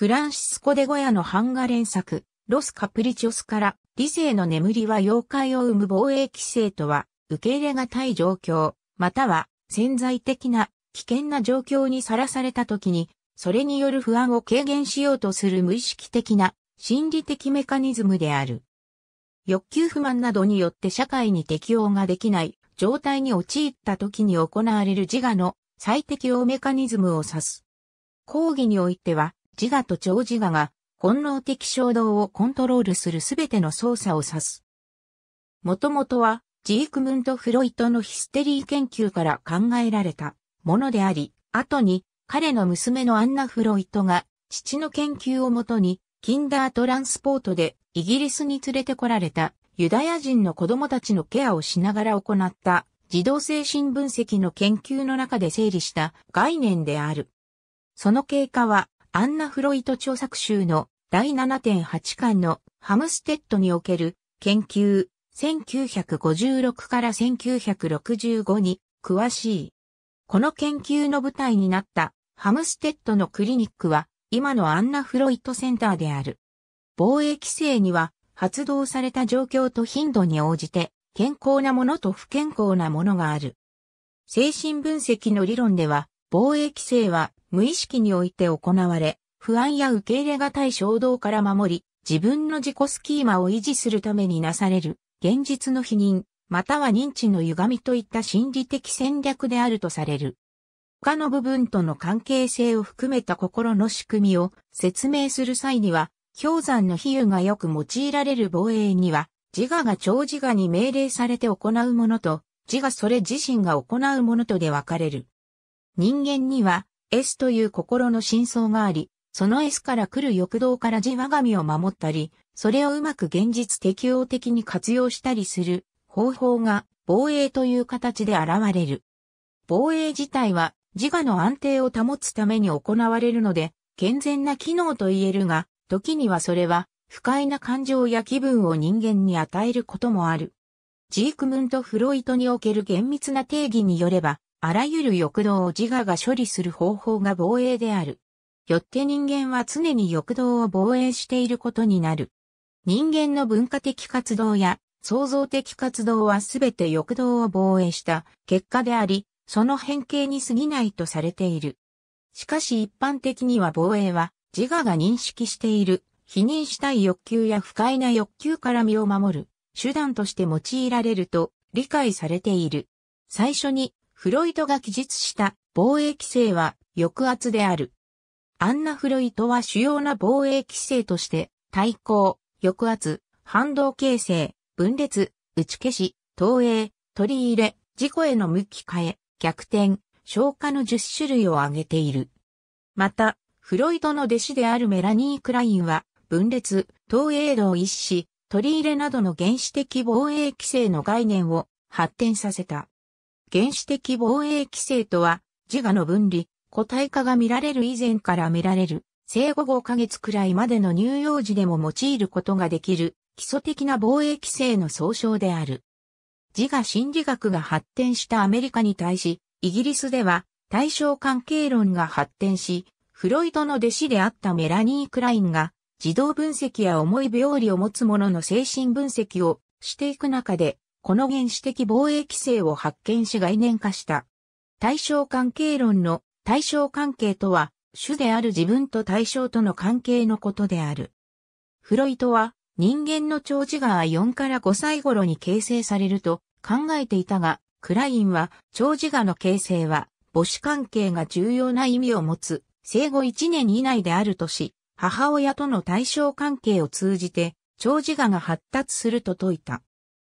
フランシスコ・デ・ゴヤの版画連作、ロス・カプリチョスから、理性の眠りは妖怪を生む防衛規制とは、受け入れがたい状況、または潜在的な危険な状況にさらされた時に、それによる不安を軽減しようとする無意識的な心理的メカニズムである。欲求不満などによって社会に適応ができない状態に陥った時に行われる自我の最適応メカニズムを指す。講義においては、自我と超自我が本能的衝動をコントロールするすべての操作を指す。もともとは、ジークムント・フロイトのヒステリー研究から考えられたものであり、後に彼の娘のアンナ・フロイトが父の研究をもとに、キンダートランスポートでイギリスに連れてこられたユダヤ人の子供たちのケアをしながら行った児童精神分析の研究の中で整理した概念である。その経過はアンナ・フロイト著作集の第7.8巻のハムステッドにおける研究1956から1965に詳しい。この研究の舞台になったハムステッドのクリニックは今のアンナ・フロイトセンターである。防衛規制には発動された状況と頻度に応じて健康なものと不健康なものがある。精神分析の理論では防衛規制は無意識において行われ、不安や受け入れがたい衝動から守り、自分の自己スキーマを維持するためになされる、現実の否認、または認知の歪みといった心理的戦略であるとされる。他の部分との関係性を含めた心の仕組みを説明する際には、氷山の比喩がよく用いられる防衛には、自我が長自我に命令されて行うものと、自我それ自身が行うものとで分かれる。人間には S という心の真相があり、その S から来る欲動から自我神を守ったり、それをうまく現実適応的に活用したりする方法が防衛という形で現れる。防衛自体は自我の安定を保つために行われるので、健全な機能と言えるが、時にはそれは不快な感情や気分を人間に与えることもある。ジークムント・フロイトにおける厳密な定義によれば、あらゆる欲動を自我が処理する方法が防衛である。よって人間は常に欲動を防衛していることになる。人間の文化的活動や創造的活動はすべて欲動を防衛した結果であり、その変形に過ぎないとされている。しかし一般的には防衛は自我が認識している、否認したい欲求や不快な欲求から身を守る手段として用いられると理解されている。最初にフロイトが記述した防衛規制は抑圧である。アンナ・フロイトは主要な防衛規制として、対抗、抑圧、反動形成、分裂、打ち消し、投影、取り入れ、事故への向き変え、逆転、消化の10種類を挙げている。また、フロイトの弟子であるメラニー・クラインは、分裂、投影度を一視、取り入れなどの原始的防衛規制の概念を発展させた。原始的防衛規制とは、自我の分離、個体化が見られる以前から見られる、生後5ヶ月くらいまでの乳幼児でも用いることができる、基礎的な防衛規制の総称である。自我心理学が発展したアメリカに対し、イギリスでは対象関係論が発展し、フロイトの弟子であったメラニー・クラインが、自動分析や重い病理を持つ者の精神分析をしていく中で、この原始的防衛規制を発見し概念化した。対象関係論の対象関係とは、主である自分と対象との関係のことである。フロイトは人間の長寿が4から5歳頃に形成されると考えていたが、クラインは長寿がの形成は母子関係が重要な意味を持つ生後1年以内であるとし、母親との対象関係を通じて長寿がが発達すると説いた。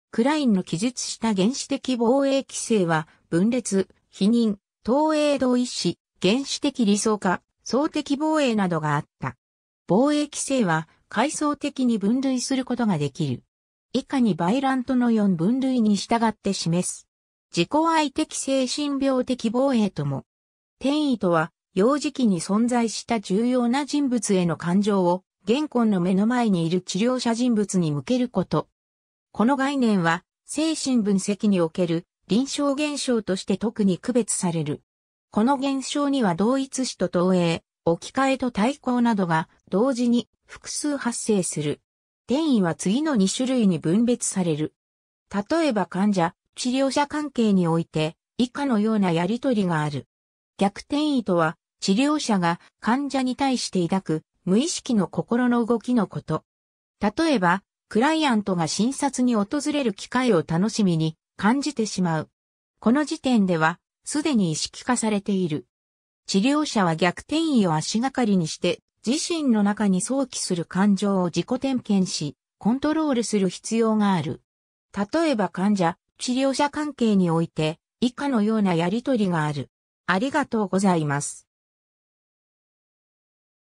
クラインの記述した原始的防衛規制は、分裂、否認、投影同意志、原始的理想化、総的防衛などがあった。防衛規制は、階層的に分類することができる。以下にバイラントの4分類に従って示す。自己愛的精神病的防衛とも。転移とは、幼児期に存在した重要な人物への感情を、現今の目の前にいる治療者人物に向けること。この概念は、精神分析における臨床現象として特に区別される。この現象には同一子と投影、置き換えと対抗などが同時に複数発生する。転移は次の2種類に分別される。例えば患者、治療者関係において、以下のようなやりとりがある。逆転移とは、治療者が患者に対して抱く無意識の心の動きのこと。例えば、クライアントが診察に訪れる機会を楽しみに感じてしまう。この時点では、すでに意識化されている。治療者は逆転移を足がかりにして、自身の中に想起する感情を自己点検し、コントロールする必要がある。例えば患者、治療者関係において、以下のようなやりとりがある。ありがとうございます。